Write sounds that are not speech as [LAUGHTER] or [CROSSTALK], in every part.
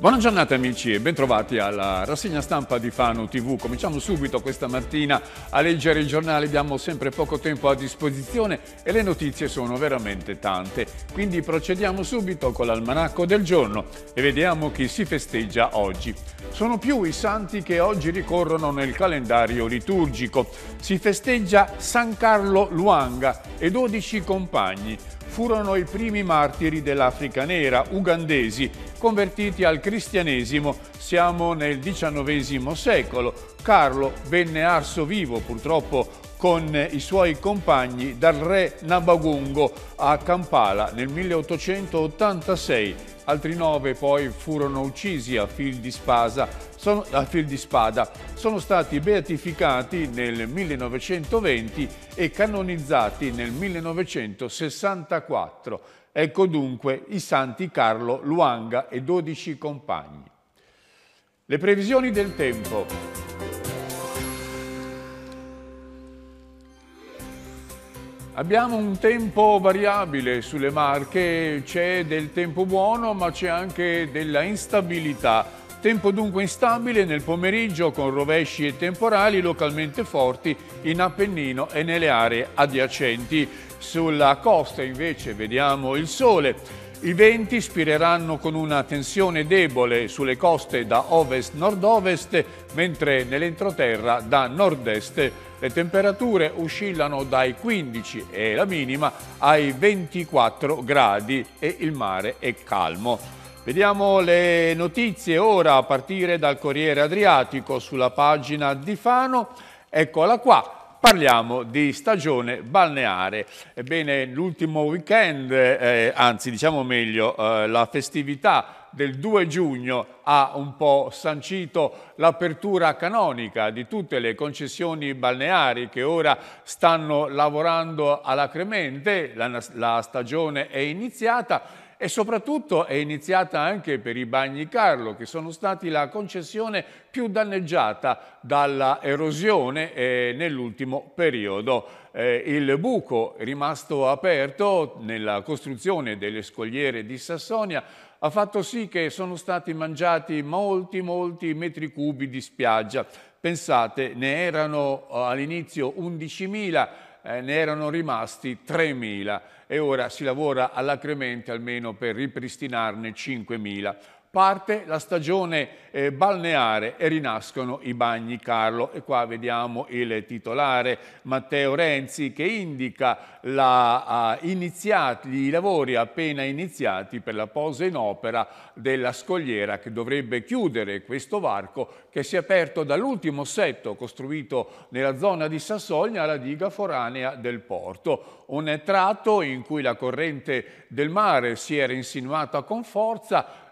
Buona giornata amici e bentrovati alla rassegna stampa di Fano TV. Cominciamo subito questa mattina a leggere il giornale, abbiamo sempre poco tempo a disposizione e le notizie sono veramente tante. Quindi procediamo subito con l'almanacco del giorno e vediamo chi si festeggia oggi. Sono più i santi che oggi ricorrono nel calendario liturgico. Si festeggia San Carlo Luanga e 12 compagni furono i primi martiri dell'Africa nera, ugandesi, convertiti al cristianesimo. Siamo nel XIX secolo. Carlo venne arso vivo, purtroppo con i suoi compagni dal re Nabagungo a Kampala nel 1886. Altri nove poi furono uccisi a fil di, spasa, sono, a fil di spada. Sono stati beatificati nel 1920 e canonizzati nel 1964. Ecco dunque i santi Carlo, Luanga e 12 compagni. Le previsioni del tempo. Abbiamo un tempo variabile sulle Marche, c'è del tempo buono ma c'è anche della instabilità. Tempo dunque instabile nel pomeriggio con rovesci e temporali localmente forti in Appennino e nelle aree adiacenti. Sulla costa invece vediamo il sole. I venti spireranno con una tensione debole sulle coste da ovest-nord-ovest, mentre nell'entroterra da nord-est le temperature oscillano dai 15 e la minima ai 24 gradi e il mare è calmo. Vediamo le notizie ora a partire dal Corriere Adriatico sulla pagina di Fano. Eccola qua parliamo di stagione balneare. Ebbene, l'ultimo weekend, eh, anzi diciamo meglio, eh, la festività del 2 giugno ha un po' sancito l'apertura canonica di tutte le concessioni balneari che ora stanno lavorando alla cremente, la, la stagione è iniziata e soprattutto è iniziata anche per i bagni Carlo che sono stati la concessione più danneggiata dalla erosione eh, nell'ultimo periodo. Eh, il buco rimasto aperto nella costruzione delle scogliere di Sassonia ha fatto sì che sono stati mangiati molti, molti metri cubi di spiaggia. Pensate, ne erano eh, all'inizio 11.000, eh, ne erano rimasti 3.000 e ora si lavora alacremente almeno per ripristinarne 5.000 parte la stagione eh, balneare e rinascono i bagni Carlo e qua vediamo il titolare Matteo Renzi che indica la, uh, iniziati, i lavori appena iniziati per la posa in opera della scogliera che dovrebbe chiudere questo varco che si è aperto dall'ultimo setto costruito nella zona di Sassogna alla diga foranea del porto un tratto in cui la corrente del mare si era insinuata con forza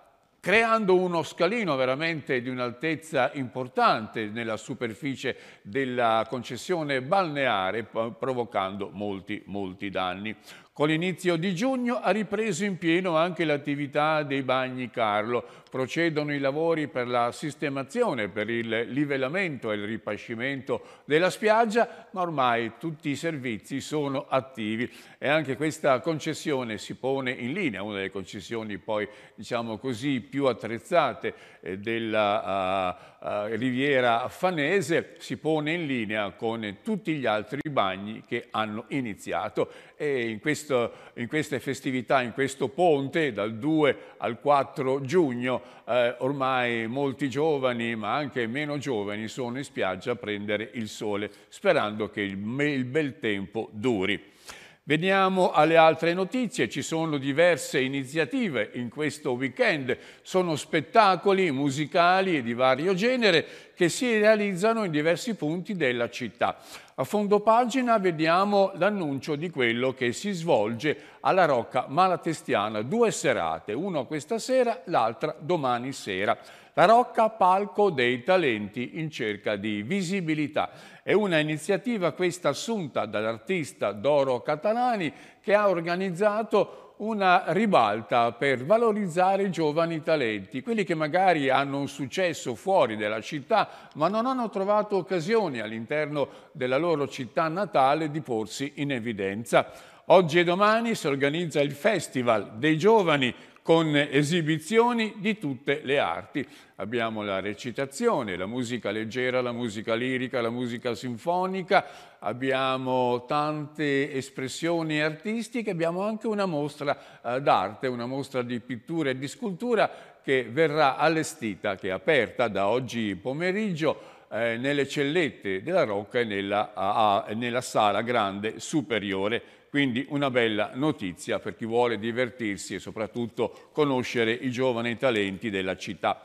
creando uno scalino veramente di un'altezza importante nella superficie della concessione balneare, provocando molti, molti danni. Con l'inizio di giugno ha ripreso in pieno anche l'attività dei bagni Carlo, procedono i lavori per la sistemazione, per il livellamento e il ripascimento della spiaggia, ma ormai tutti i servizi sono attivi e anche questa concessione si pone in linea, una delle concessioni poi diciamo così più attrezzate eh, della uh, uh, riviera fanese, si pone in linea con tutti gli altri bagni che hanno iniziato e in, questo, in queste festività, in questo ponte dal 2 al 4 giugno eh, ormai molti giovani, ma anche meno giovani, sono in spiaggia a prendere il sole, sperando che il, il bel tempo duri. Veniamo alle altre notizie, ci sono diverse iniziative in questo weekend, sono spettacoli musicali di vario genere che si realizzano in diversi punti della città. A fondo pagina vediamo l'annuncio di quello che si svolge alla Rocca Malatestiana, due serate, una questa sera, l'altra domani sera. La Rocca Palco dei Talenti in cerca di visibilità. È una iniziativa questa assunta dall'artista Doro Catalani che ha organizzato una ribalta per valorizzare i giovani talenti, quelli che magari hanno un successo fuori dalla città ma non hanno trovato occasioni all'interno della loro città natale di porsi in evidenza. Oggi e domani si organizza il Festival dei Giovani con esibizioni di tutte le arti. Abbiamo la recitazione, la musica leggera, la musica lirica, la musica sinfonica, abbiamo tante espressioni artistiche, abbiamo anche una mostra eh, d'arte, una mostra di pittura e di scultura che verrà allestita, che è aperta da oggi pomeriggio eh, nelle cellette della Rocca e nella, nella sala grande superiore quindi una bella notizia per chi vuole divertirsi e soprattutto conoscere i giovani talenti della città.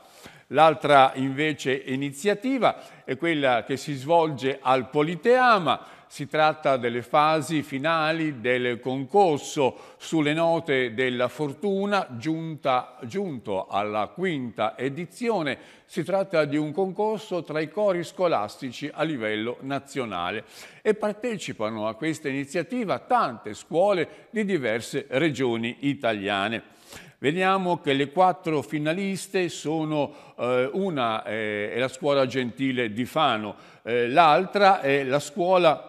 L'altra invece iniziativa è quella che si svolge al Politeama si tratta delle fasi finali del concorso sulle note della fortuna giunta, giunto alla quinta edizione. Si tratta di un concorso tra i cori scolastici a livello nazionale e partecipano a questa iniziativa tante scuole di diverse regioni italiane. Vediamo che le quattro finaliste sono eh, una eh, è la scuola gentile di Fano, eh, l'altra è la scuola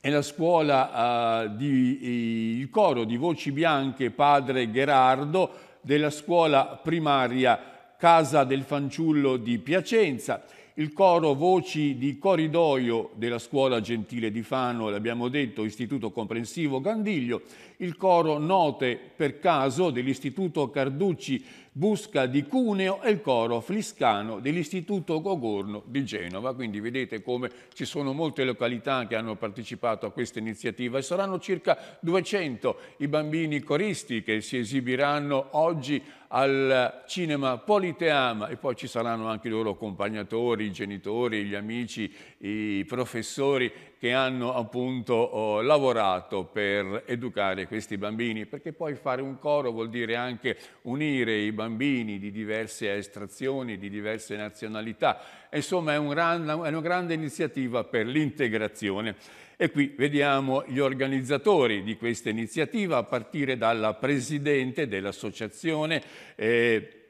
è la scuola eh, di il coro di voci bianche Padre Gherardo della scuola primaria Casa del Fanciullo di Piacenza, il coro voci di corridoio della scuola gentile di Fano, l'abbiamo detto, Istituto Comprensivo Gandiglio, il coro note per caso dell'Istituto Carducci Busca di Cuneo e il coro fliscano dell'Istituto Gogorno di Genova. Quindi vedete come ci sono molte località che hanno partecipato a questa iniziativa e saranno circa 200 i bambini coristi che si esibiranno oggi al cinema Politeama e poi ci saranno anche i loro accompagnatori, i genitori, gli amici, i professori che hanno appunto oh, lavorato per educare questi bambini, perché poi fare un coro vuol dire anche unire i bambini di diverse estrazioni, di diverse nazionalità. Insomma è, un, è una grande iniziativa per l'integrazione. E qui vediamo gli organizzatori di questa iniziativa, a partire dalla presidente dell'associazione eh,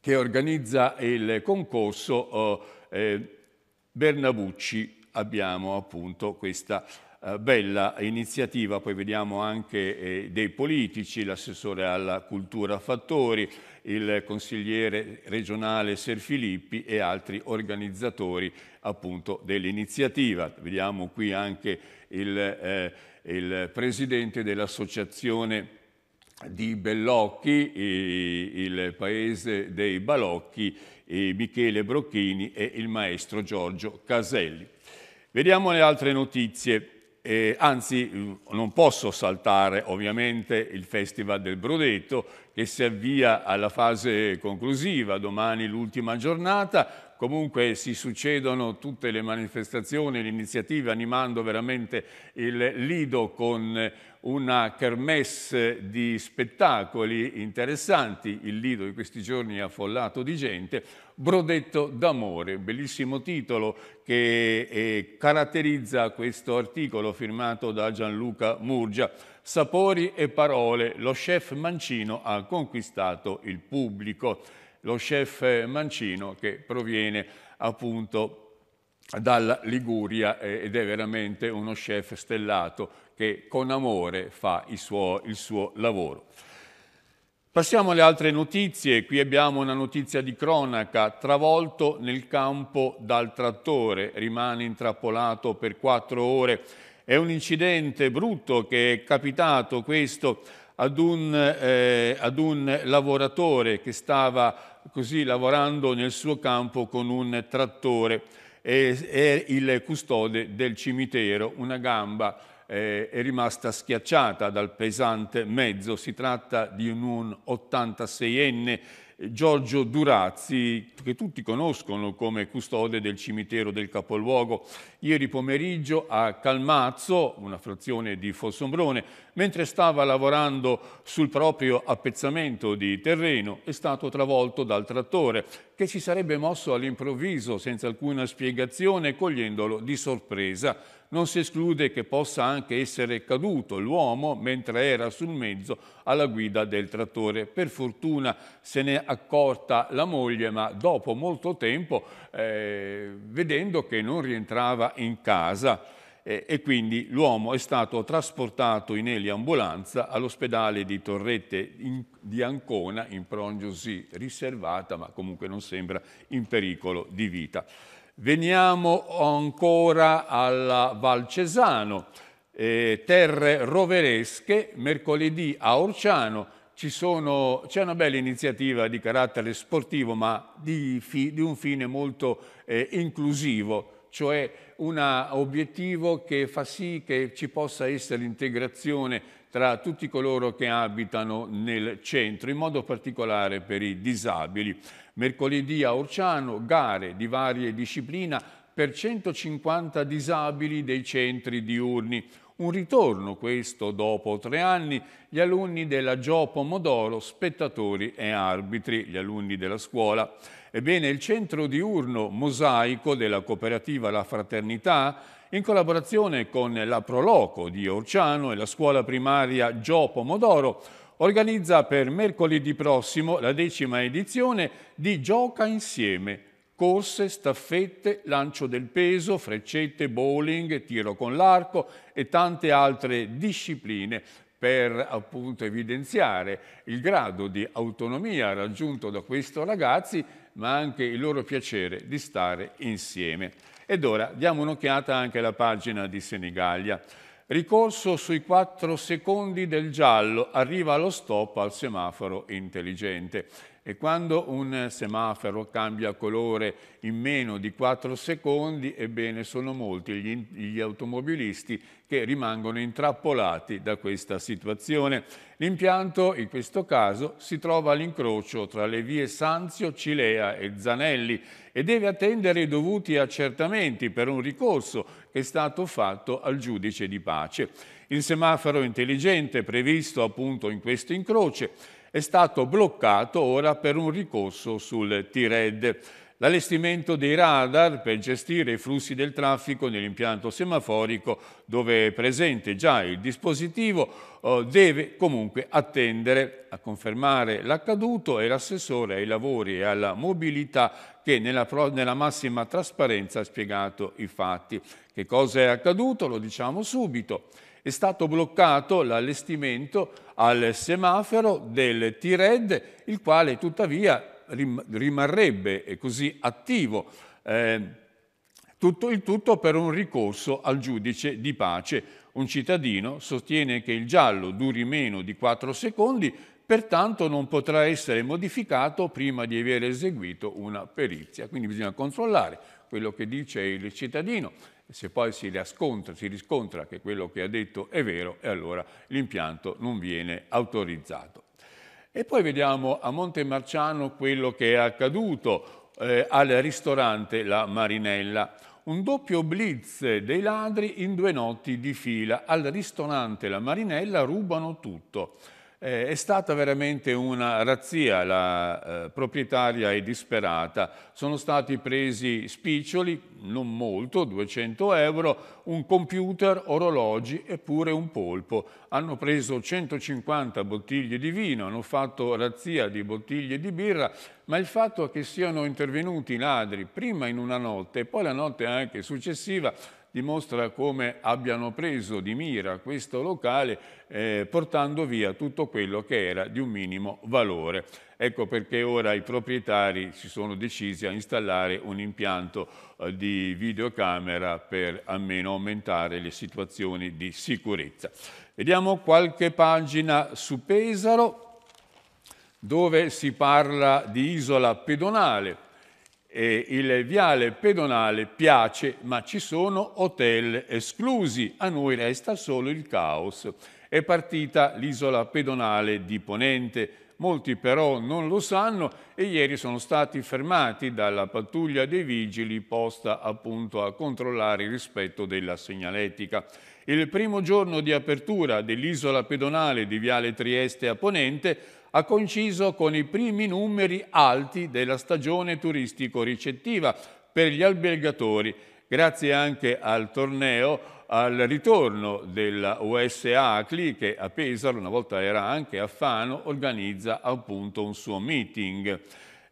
che organizza il concorso oh, eh, Bernabucci. Abbiamo appunto questa eh, bella iniziativa, poi vediamo anche eh, dei politici, l'assessore alla cultura Fattori, il consigliere regionale Ser Filippi e altri organizzatori appunto dell'iniziativa. Vediamo qui anche il, eh, il presidente dell'associazione di Bellocchi, il paese dei Balocchi, Michele Brocchini e il maestro Giorgio Caselli. Vediamo le altre notizie. Eh, anzi, non posso saltare ovviamente il Festival del Brodetto che si avvia alla fase conclusiva, domani l'ultima giornata, comunque si succedono tutte le manifestazioni, le iniziative animando veramente il Lido con una kermesse di spettacoli interessanti, il Lido in questi giorni è affollato di gente, Brodetto d'amore, bellissimo titolo che eh, caratterizza questo articolo firmato da Gianluca Murgia. Sapori e parole, lo chef Mancino ha conquistato il pubblico lo chef Mancino che proviene appunto dalla Liguria ed è veramente uno chef stellato che con amore fa il suo, il suo lavoro. Passiamo alle altre notizie, qui abbiamo una notizia di cronaca, travolto nel campo dal trattore, rimane intrappolato per quattro ore. È un incidente brutto che è capitato questo ad un, eh, ad un lavoratore che stava così lavorando nel suo campo con un trattore e è il custode del cimitero, una gamba eh, è rimasta schiacciata dal pesante mezzo, si tratta di un 86enne Giorgio Durazzi, che tutti conoscono come custode del cimitero del capoluogo. Ieri pomeriggio a Calmazzo, una frazione di Fossombrone, mentre stava lavorando sul proprio appezzamento di terreno, è stato travolto dal trattore che si sarebbe mosso all'improvviso senza alcuna spiegazione, cogliendolo di sorpresa non si esclude che possa anche essere caduto l'uomo mentre era sul mezzo alla guida del trattore. Per fortuna se ne è accorta la moglie, ma dopo molto tempo, eh, vedendo che non rientrava in casa, eh, e quindi l'uomo è stato trasportato in eliambulanza all'ospedale di Torrette in, di Ancona, in prognosi riservata, ma comunque non sembra in pericolo di vita. Veniamo ancora alla Valcesano, eh, terre roveresche, mercoledì a Orciano, c'è una bella iniziativa di carattere sportivo ma di, fi, di un fine molto eh, inclusivo, cioè un obiettivo che fa sì che ci possa essere l'integrazione tra tutti coloro che abitano nel centro, in modo particolare per i disabili. Mercoledì a Orciano, gare di varie discipline per 150 disabili dei centri diurni, un ritorno questo dopo tre anni, gli alunni della Gio Pomodoro, spettatori e arbitri, gli alunni della scuola. Ebbene, il centro diurno mosaico della cooperativa La Fraternità, in collaborazione con la Proloco di Orciano e la scuola primaria Gio Pomodoro, organizza per mercoledì prossimo la decima edizione di Gioca Insieme, corse, staffette, lancio del peso, freccette, bowling, tiro con l'arco e tante altre discipline per appunto evidenziare il grado di autonomia raggiunto da questi ragazzi, ma anche il loro piacere di stare insieme. Ed ora diamo un'occhiata anche alla pagina di Senigallia. Ricorso sui 4 secondi del giallo, arriva allo stop al semaforo intelligente e quando un semaforo cambia colore in meno di 4 secondi, ebbene sono molti gli, gli automobilisti che rimangono intrappolati da questa situazione. L'impianto in questo caso si trova all'incrocio tra le vie Sanzio, Cilea e Zanelli e deve attendere i dovuti accertamenti per un ricorso che è stato fatto al giudice di pace. Il semaforo intelligente previsto appunto in questo incrocio è stato bloccato ora per un ricorso sul T-RED l'allestimento dei radar per gestire i flussi del traffico nell'impianto semaforico dove è presente già il dispositivo eh, deve comunque attendere a confermare l'accaduto e l'assessore ai lavori e alla mobilità che nella, nella, massima trasparenza ha spiegato i fatti. Che cosa è accaduto? Lo diciamo subito. È stato bloccato l'allestimento al semaforo del T-Red, il quale tuttavia rim- rimarrebbe così attivo. Eh, tutto il tutto per un ricorso al giudice di pace. Un cittadino sostiene che il giallo duri meno di 4 secondi, pertanto non potrà essere modificato prima di aver eseguito una perizia. Quindi bisogna controllare quello che dice il cittadino. Se poi si riscontra, si riscontra che quello che ha detto è vero, e allora l'impianto non viene autorizzato. E poi vediamo a Monte Marciano quello che è accaduto eh, al ristorante La Marinella. Un doppio blitz dei ladri in due notti di fila. Al ristorante La Marinella rubano tutto. Eh, è stata veramente una razzia, la eh, proprietaria è disperata. Sono stati presi spiccioli, non molto, 200 euro, un computer, orologi e pure un polpo. Hanno preso 150 bottiglie di vino, hanno fatto razzia di bottiglie di birra, ma il fatto che siano intervenuti i ladri prima in una notte e poi la notte anche successiva dimostra come abbiano preso di mira questo locale eh, portando via tutto quello che era di un minimo valore. Ecco perché ora i proprietari si sono decisi a installare un impianto eh, di videocamera per almeno aumentare le situazioni di sicurezza. Vediamo qualche pagina su Pesaro dove si parla di isola pedonale eh, il viale pedonale piace, ma ci sono hotel esclusi, a noi resta solo il caos. È partita l'isola pedonale di Ponente, molti però non lo sanno e ieri sono stati fermati dalla pattuglia dei vigili posta appunto a controllare il rispetto della segnaletica. Il primo giorno di apertura dell'isola pedonale di Viale Trieste a Ponente ha coinciso con i primi numeri alti della stagione turistico-ricettiva per gli albergatori, grazie anche al torneo al ritorno della USA Acli che a Pesaro, una volta era anche a Fano, organizza appunto un suo meeting.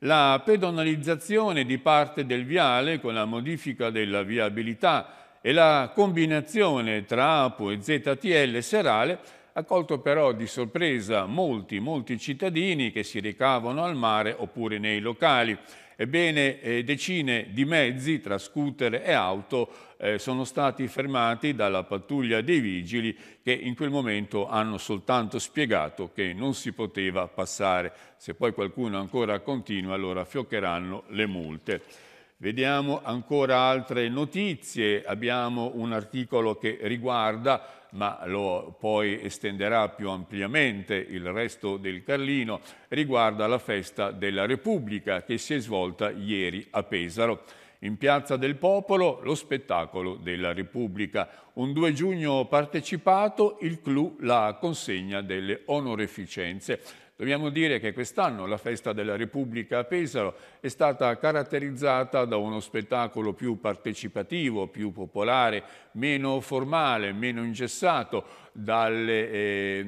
La pedonalizzazione di parte del viale con la modifica della viabilità e la combinazione tra APO e ZTL serale ha colto però di sorpresa molti, molti cittadini che si recavano al mare oppure nei locali. Ebbene, eh, decine di mezzi, tra scooter e auto, eh, sono stati fermati dalla pattuglia dei vigili che in quel momento hanno soltanto spiegato che non si poteva passare. Se poi qualcuno ancora continua, allora fioccheranno le multe. Vediamo ancora altre notizie. Abbiamo un articolo che riguarda ma lo poi estenderà più ampiamente il resto del Carlino, riguarda la festa della Repubblica che si è svolta ieri a Pesaro. In Piazza del Popolo lo spettacolo della Repubblica. Un 2 giugno partecipato, il clou la consegna delle onoreficenze. Dobbiamo dire che quest'anno la festa della Repubblica a Pesaro è stata caratterizzata da uno spettacolo più partecipativo, più popolare, meno formale, meno ingessato dalle... Eh,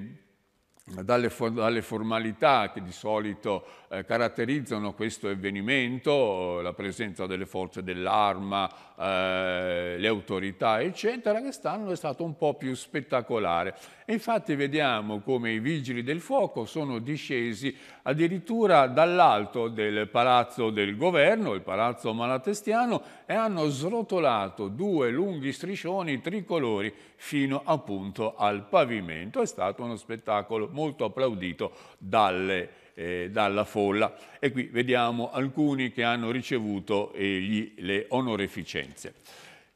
dalle, dalle, formalità che di solito eh, caratterizzano questo avvenimento, la presenza delle forze dell'arma, eh, le autorità, eccetera, quest'anno è stato un po' più spettacolare. E infatti vediamo come i vigili del fuoco sono discesi addirittura dall'alto del palazzo del governo, il palazzo malatestiano, e hanno srotolato due lunghi striscioni tricolori fino appunto al pavimento. È stato uno spettacolo molto applaudito dalle eh, dalla folla. E qui vediamo alcuni che hanno ricevuto eh, gli, le onorificenze.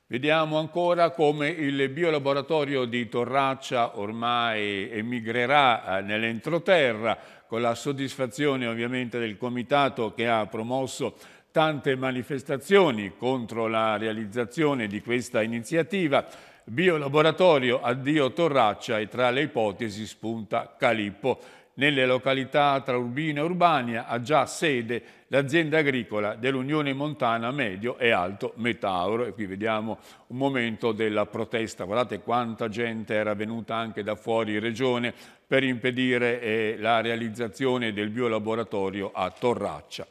Vediamo ancora come il biolaboratorio di Torraccia ormai emigrerà eh, nell'entroterra, con la soddisfazione ovviamente del comitato che ha promosso tante manifestazioni contro la realizzazione di questa iniziativa. Biolaboratorio addio Torraccia e tra le ipotesi spunta Calippo nelle località tra Urbino e urbania ha già sede l'azienda agricola dell'Unione Montana Medio e Alto Metauro. E qui vediamo un momento della protesta. Guardate quanta gente era venuta anche da fuori regione per impedire eh, la realizzazione del biolaboratorio a Torraccia.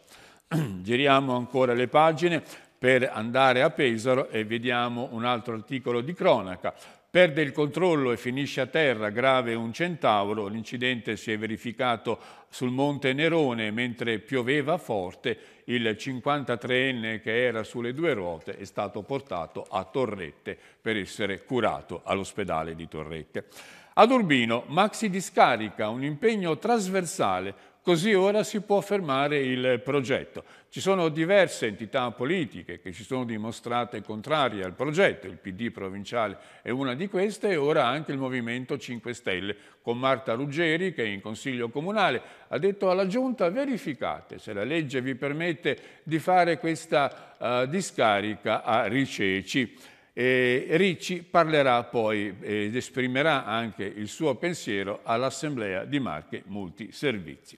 [CLEARS THROAT] Giriamo ancora le pagine per andare a Pesaro e vediamo un altro articolo di cronaca. Perde il controllo e finisce a terra, grave un centauro. L'incidente si è verificato sul monte Nerone mentre pioveva forte. Il 53enne che era sulle due ruote è stato portato a Torrette per essere curato all'ospedale di Torrette. Ad Urbino, maxi discarica, un impegno trasversale Così ora si può fermare il progetto. Ci sono diverse entità politiche che si sono dimostrate contrarie al progetto, il PD provinciale è una di queste e ora anche il Movimento 5 Stelle, con Marta Ruggeri che in Consiglio Comunale ha detto alla Giunta verificate se la legge vi permette di fare questa uh, discarica a Riceci. E Ricci parlerà poi eh, ed esprimerà anche il suo pensiero all'Assemblea di Marche Multiservizi.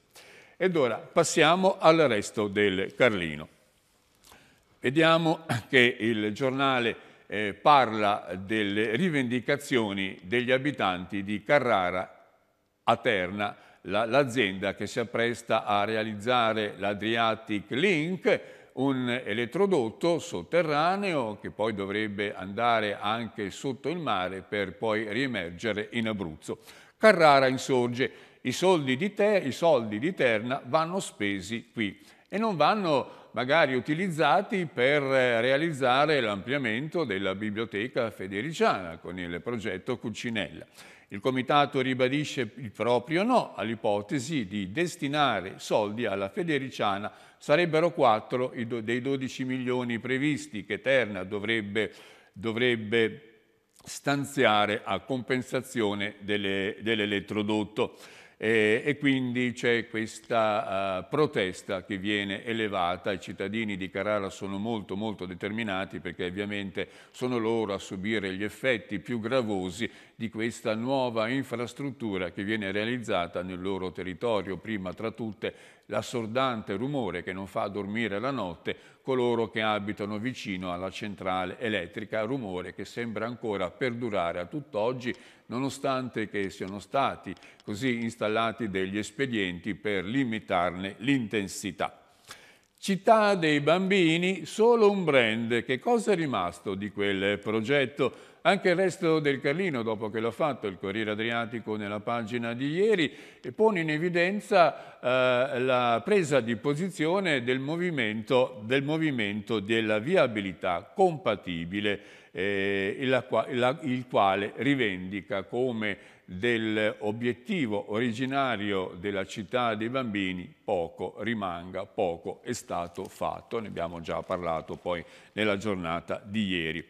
Ed ora passiamo al resto del Carlino. Vediamo che il giornale eh, parla delle rivendicazioni degli abitanti di Carrara Aterna, Terna, l'azienda che si appresta a realizzare l'Adriatic Link un elettrodotto sotterraneo che poi dovrebbe andare anche sotto il mare per poi riemergere in Abruzzo. Carrara insorge, i soldi di, te, i soldi di Terna vanno spesi qui e non vanno magari utilizzati per eh, realizzare l'ampliamento della biblioteca federiciana con il progetto Cucinella. Il Comitato ribadisce il proprio no all'ipotesi di destinare soldi alla Federiciana, sarebbero 4 dei 12 milioni previsti che Terna dovrebbe, dovrebbe stanziare a compensazione dell'elettrodotto. Eh, e quindi c'è questa eh, protesta che viene elevata, i cittadini di Carrara sono molto molto determinati perché ovviamente sono loro a subire gli effetti più gravosi di questa nuova infrastruttura che viene realizzata nel loro territorio, prima tra tutte l'assordante rumore che non fa dormire la notte coloro che abitano vicino alla centrale elettrica, rumore che sembra ancora perdurare a tutt'oggi nonostante che siano stati così installati degli espedienti per limitarne l'intensità. Città dei bambini, solo un brand, che cosa è rimasto di quel progetto? Anche il resto del Carlino, dopo che l'ha fatto il Corriere Adriatico nella pagina di ieri, pone in evidenza eh, la presa di posizione del movimento, del movimento della viabilità compatibile, eh, il, la, il quale rivendica come dell'obiettivo originario della città dei bambini poco rimanga, poco è stato fatto, ne abbiamo già parlato poi nella giornata di ieri.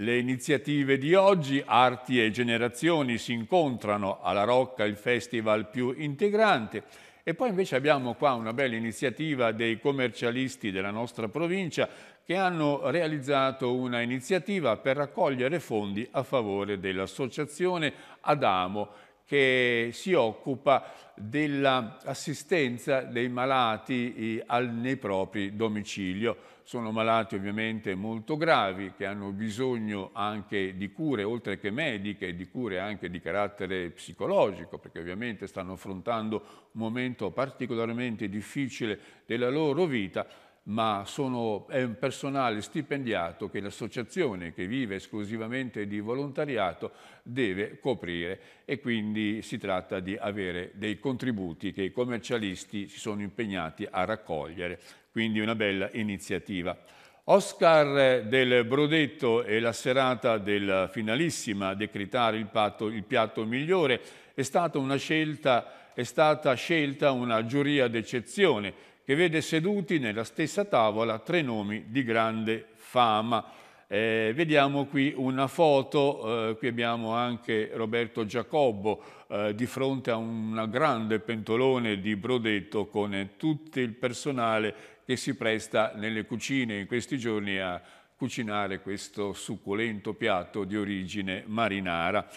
Le iniziative di oggi, Arti e Generazioni, si incontrano alla Rocca, il festival più integrante. E poi invece abbiamo qua una bella iniziativa dei commercialisti della nostra provincia che hanno realizzato una iniziativa per raccogliere fondi a favore dell'associazione Adamo che si occupa dell'assistenza dei malati eh, nei propri domicilio sono malati ovviamente molto gravi, che hanno bisogno anche di cure, oltre che mediche, di cure anche di carattere psicologico, perché ovviamente stanno affrontando un momento particolarmente difficile della loro vita, ma sono, è un personale stipendiato che l'associazione che vive esclusivamente di volontariato deve coprire e quindi si tratta di avere dei contributi che i commercialisti si sono impegnati a raccogliere quindi una bella iniziativa. Oscar del Brodetto e la serata della finalissima a decretare il, patto, il piatto migliore è stata, scelta, è stata scelta una giuria d'eccezione che vede seduti nella stessa tavola tre nomi di grande fama. Eh, vediamo qui una foto, eh, qui abbiamo anche Roberto Giacobbo eh, di fronte a un grande pentolone di Brodetto con tutto il personale che si presta nelle cucine in questi giorni a cucinare questo succulento piatto di origine marinara.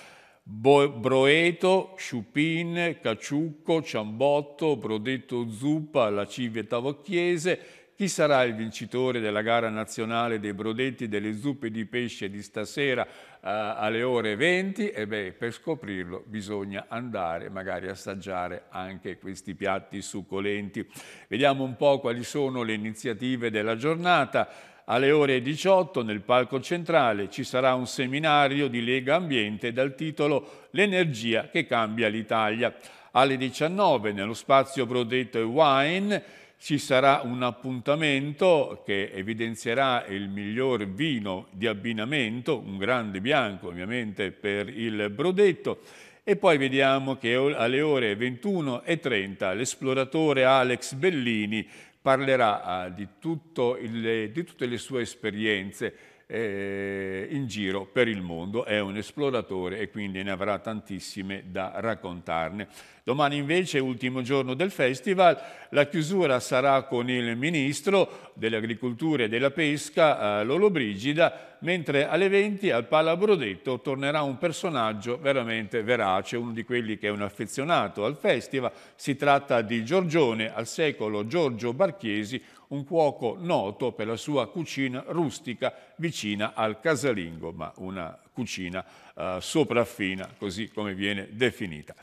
Bo broeto, sciupin, caciucco, ciambotto, brodetto zuppa, la civia tavocchiese, chi sarà il vincitore della gara nazionale dei brodetti delle zuppe di pesce di stasera eh, alle ore 20? E beh, per scoprirlo bisogna andare magari a assaggiare anche questi piatti succolenti. Vediamo un po' quali sono le iniziative della giornata. Alle ore 18 nel palco centrale ci sarà un seminario di Lega Ambiente dal titolo L'energia che cambia l'Italia. Alle 19 nello spazio Brodetto e Wine ci sarà un appuntamento che evidenzierà il miglior vino di abbinamento, un grande bianco ovviamente per il brodetto, e poi vediamo che alle ore 21.30 l'esploratore Alex Bellini parlerà ah, di, il, di tutte le sue esperienze eh, in giro per il mondo, è un esploratore e quindi ne avrà tantissime da raccontarne. Domani invece, ultimo giorno del festival, la chiusura sarà con il ministro dell'agricoltura e della pesca, eh, Lolo Brigida, mentre alle 20 al Palabrodetto tornerà un personaggio veramente verace, uno di quelli che è un affezionato al festival. Si tratta di Giorgione, al secolo Giorgio Barchesi, un cuoco noto per la sua cucina rustica vicina al casalingo, ma una cucina eh, sopraffina, così come viene definita.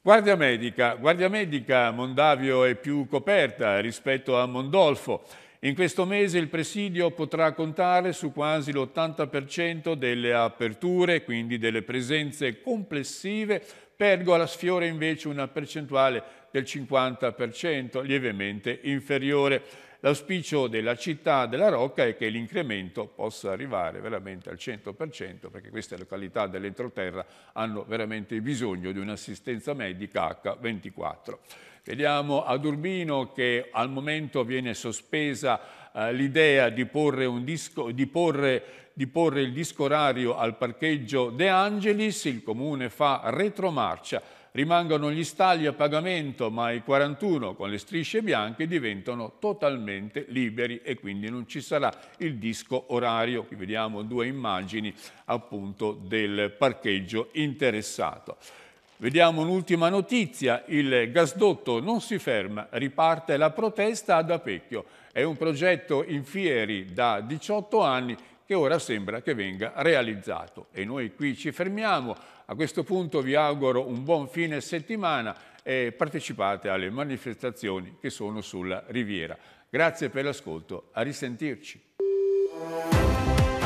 Guardia medica. Guardia medica, Mondavio è più coperta rispetto a Mondolfo. In questo mese il presidio potrà contare su quasi l'80% delle aperture, quindi delle presenze complessive. Pergola sfiora invece una percentuale del 50%, lievemente inferiore. L'auspicio della città della Rocca è che l'incremento possa arrivare veramente al 100% perché queste località dell'entroterra hanno veramente bisogno di un'assistenza medica H24. Vediamo ad Urbino che al momento viene sospesa eh, l'idea di, di, di porre il disco orario al parcheggio De Angelis, il comune fa retromarcia rimangono gli stagli a pagamento, ma i 41 con le strisce bianche diventano totalmente liberi e quindi non ci sarà il disco orario. Qui vediamo due immagini appunto del parcheggio interessato. Vediamo un'ultima notizia, il gasdotto non si ferma, riparte la protesta ad Apecchio. È un progetto in fieri da 18 anni che ora sembra che venga realizzato. E noi qui ci fermiamo, a questo punto vi auguro un buon fine settimana e partecipate alle manifestazioni che sono sulla Riviera. Grazie per l'ascolto, a risentirci.